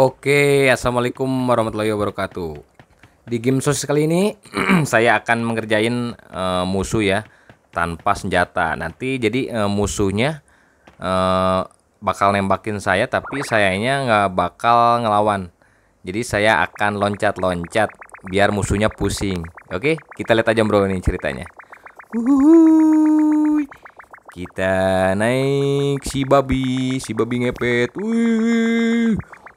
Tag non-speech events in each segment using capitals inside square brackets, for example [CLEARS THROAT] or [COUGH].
Oke, assalamualaikum warahmatullahi wabarakatuh. Di game sosial kali ini [CLEARS THROAT] saya akan mengerjain e, musuh ya tanpa senjata. Nanti jadi e, musuhnya e, bakal nembakin saya, tapi sayanya nggak bakal ngelawan. Jadi saya akan loncat-loncat biar musuhnya pusing. Oke, kita lihat aja bro ini ceritanya. Uhuhuy. Kita naik si babi, si babi ngepet.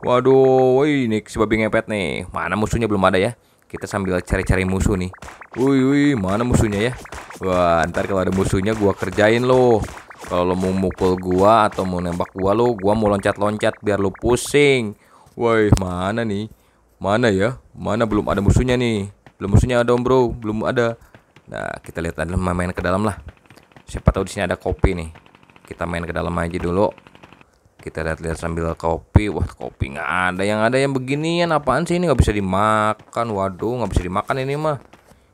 Waduh, woi ini si babi ngepet nih. Mana musuhnya belum ada ya? Kita sambil cari-cari musuh nih. Wih, mana musuhnya ya? Wah, ntar kalau ada musuhnya gua kerjain loh. Kalau lo mau mukul gua atau mau nembak gua lo, gua mau loncat-loncat biar lo pusing. Woi, mana nih? Mana ya? Mana belum ada musuhnya nih? Belum musuhnya ada, Bro. Belum ada. Nah, kita lihat ada main ke dalam lah. Siapa tahu di sini ada kopi nih. Kita main ke dalam aja dulu kita lihat-lihat sambil kopi wah kopi nggak ada yang ada yang beginian apaan sih ini nggak bisa dimakan waduh nggak bisa dimakan ini mah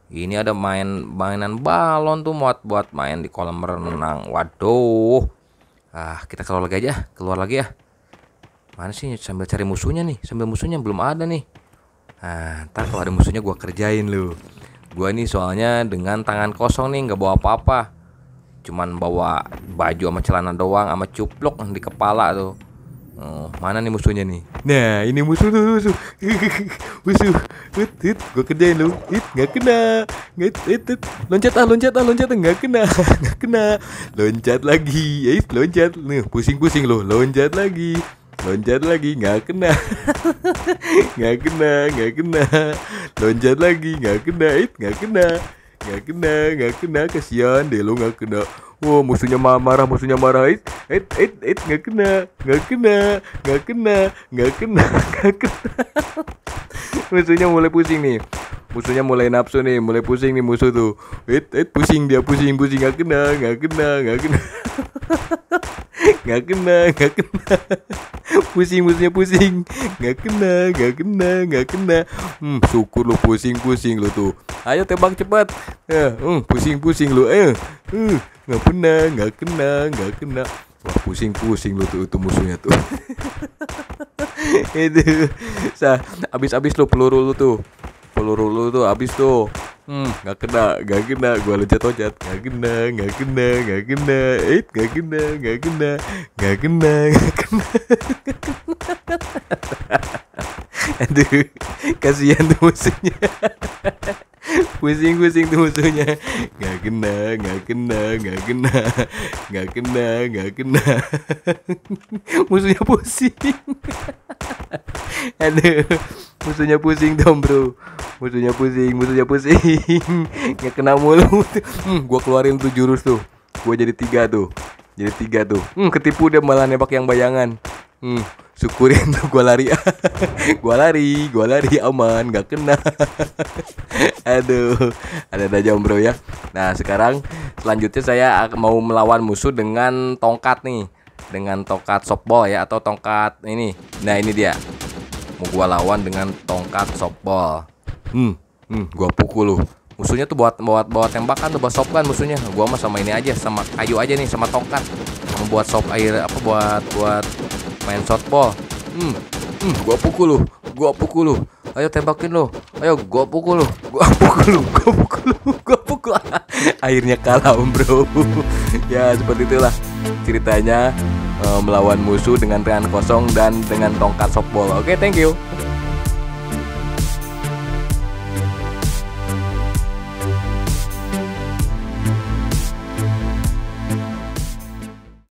ini ada main mainan balon tuh buat buat main di kolam renang waduh ah kita keluar lagi aja keluar lagi ya mana sih sambil cari musuhnya nih sambil musuhnya belum ada nih Ah ntar kalau ada musuhnya gue kerjain lu Gue nih soalnya dengan tangan kosong nih nggak bawa apa-apa cuman bawa baju sama celana doang sama cuplok di kepala tuh Oh, mana nih musuhnya nih? Nah, ini musuh tuh, musuh. [LAUGHS] musuh. Hit, hit, gua kerjain lu. Hit, nggak kena. Hit, hit, hit. Loncat ah, loncat ah, loncat nggak kena. [LAUGHS] nggak kena. Loncat lagi. Hit, eh, loncat. Nih, pusing-pusing lo. Loncat lagi. Loncat lagi nggak kena. [LAUGHS] nggak kena, nggak kena. Loncat lagi nggak kena. Hit, eh, nggak kena nggak kena nggak kena kasihan deh lo nggak kena Wow, musuhnya marah, musuhnya marah. It, it, it, it, nggak kena, nggak kena, nggak kena, nggak kena, [LAUGHS] nggak kena. musuhnya mulai pusing nih. Musuhnya mulai nafsu nih, mulai pusing nih musuh tuh. It, it, pusing dia, pusing, pusing, nggak kena, nggak kena, nggak kena, [LAUGHS] nggak kena, nggak kena pusing pusingnya pusing nggak kena nggak kena nggak kena hmm syukur lo pusing pusing lo tuh ayo tembak cepat eh hmm, pusing pusing lo. eh hmm, nggak kena nggak kena nggak kena wah pusing pusing lo tuh itu musuhnya tuh [LAUGHS] itu sah abis abis lo peluru lo tuh peluru lo tuh abis tuh hmm nggak kena nggak kena gue loncat loncat nggak kena nggak kena nggak kena eh nggak kena nggak kena nggak kena nggak kena aduh kasihan tuh musuhnya pusing-pusing tuh musuhnya nggak kena nggak kena nggak kena nggak kena nggak kena musuhnya pusing aduh musuhnya pusing dong bro musuhnya pusing musuhnya pusing [LAUGHS] nggak kena mulu hmm, gue keluarin tuh jurus tuh gua jadi tiga tuh jadi tiga tuh hmm, ketipu dia malah nembak yang bayangan hmm, syukurin tuh gua lari [LAUGHS] gua lari gua lari aman gak kena [LAUGHS] aduh ada ada bro ya nah sekarang selanjutnya saya mau melawan musuh dengan tongkat nih dengan tongkat softball ya atau tongkat ini nah ini dia Mau gua lawan dengan tongkat softball. Hmm, hmm, gua pukul lu. Musuhnya tuh buat buat bawa tembakan tuh buat kan musuhnya. Gua mah sama ini aja, sama kayu aja nih, sama tongkat. Sama buat sop air apa buat buat main sopol Hmm, hmm, gua pukul lu. Gua pukul lu. Ayo tembakin lu. Ayo gua pukul lu. Gua [LAUGHS] pukul lu. Gua pukul lu. Gua pukul. Akhirnya [LAUGHS] kalah, Om Bro. [LAUGHS] ya, seperti itulah ceritanya Eh, melawan musuh dengan tangan kosong dan dengan tongkat softball. Oke, okay, thank you.